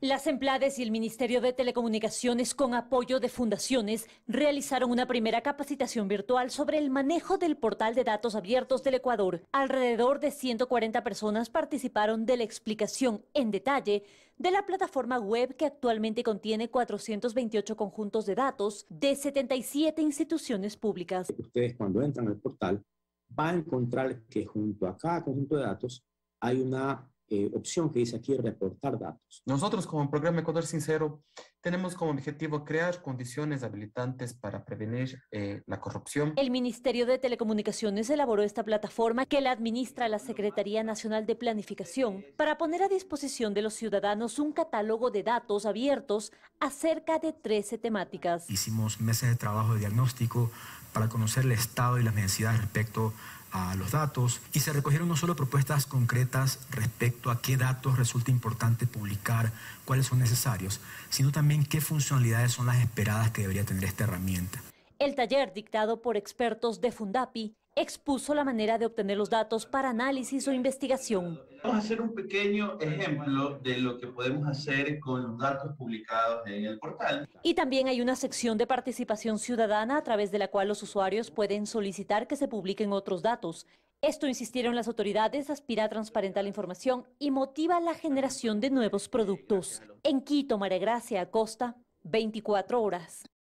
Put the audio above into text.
Las Emplades y el Ministerio de Telecomunicaciones, con apoyo de fundaciones, realizaron una primera capacitación virtual sobre el manejo del portal de datos abiertos del Ecuador. Alrededor de 140 personas participaron de la explicación en detalle de la plataforma web que actualmente contiene 428 conjuntos de datos de 77 instituciones públicas. Ustedes cuando entran al portal van a encontrar que junto a cada conjunto de datos hay una eh, opción que dice aquí reportar datos. Nosotros como programa Ecuador Sincero tenemos como objetivo crear condiciones habilitantes para prevenir eh, la corrupción. El Ministerio de Telecomunicaciones elaboró esta plataforma que la administra la Secretaría Nacional de Planificación para poner a disposición de los ciudadanos un catálogo de datos abiertos acerca de 13 temáticas. Hicimos meses de trabajo de diagnóstico para conocer el estado y las necesidades respecto a los datos y se recogieron no solo propuestas concretas respecto a qué datos resulta importante publicar, cuáles son necesarios, sino también qué funcionalidades son las esperadas que debería tener esta herramienta. El taller dictado por expertos de Fundapi expuso la manera de obtener los datos para análisis o investigación. Vamos a hacer un pequeño ejemplo de lo que podemos hacer con los datos publicados en el portal. Y también hay una sección de participación ciudadana a través de la cual los usuarios pueden solicitar que se publiquen otros datos. Esto, insistieron las autoridades, aspira a transparentar la información y motiva la generación de nuevos productos. En Quito, María Gracia Acosta, 24 horas.